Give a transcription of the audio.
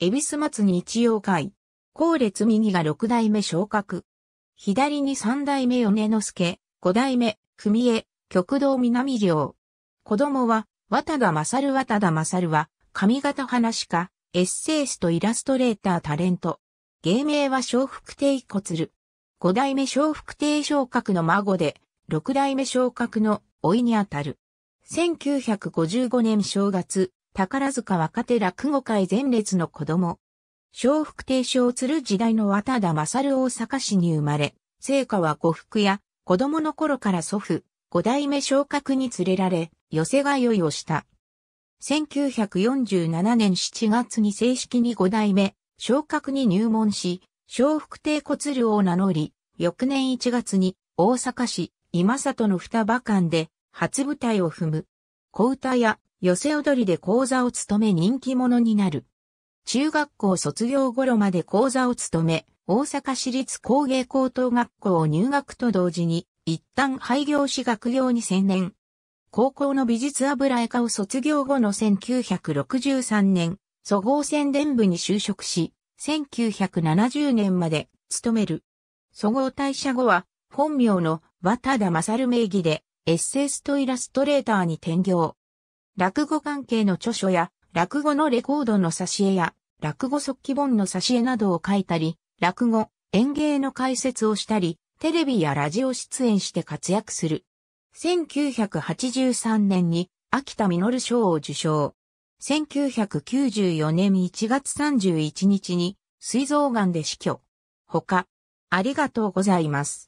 恵比寿松に一会。後列右が六代目昇格。左に三代目米之助、五代目、組江、極道南領。子供は、渡田勝渡田勝は、上方話家、エッセイストイラストレータータレント。芸名は小福亭小鶴。五代目小福亭昇格の孫で、六代目昇格の老いにあたる。1955年正月、宝塚若手落語会前列の子供。小福亭小鶴時代の渡田勝大阪市に生まれ、聖火は呉服や子供の頃から祖父、五代目昇格に連れられ、寄せ通いをした。1947年7月に正式に五代目昇格に入門し、小福亭小鶴を名乗り、翌年1月に大阪市今里の双葉館で初舞台を踏む。小歌や寄せ踊りで講座を務め人気者になる。中学校卒業頃まで講座を務め、大阪市立工芸高等学校入学と同時に、一旦廃業し学業に専念。高校の美術油絵科を卒業後の1963年、総合宣伝部に就職し、1970年まで勤める。総合退社後は、本名の渡田勝名義で、エッセイストイラストレーターに転業。落語関係の著書や、落語のレコードの挿絵や、落語即記本の挿絵などを書いたり、落語、演芸の解説をしたり、テレビやラジオ出演して活躍する。1983年に秋田実賞を受賞。1994年1月31日に膵臓癌で死去。他、ありがとうございます。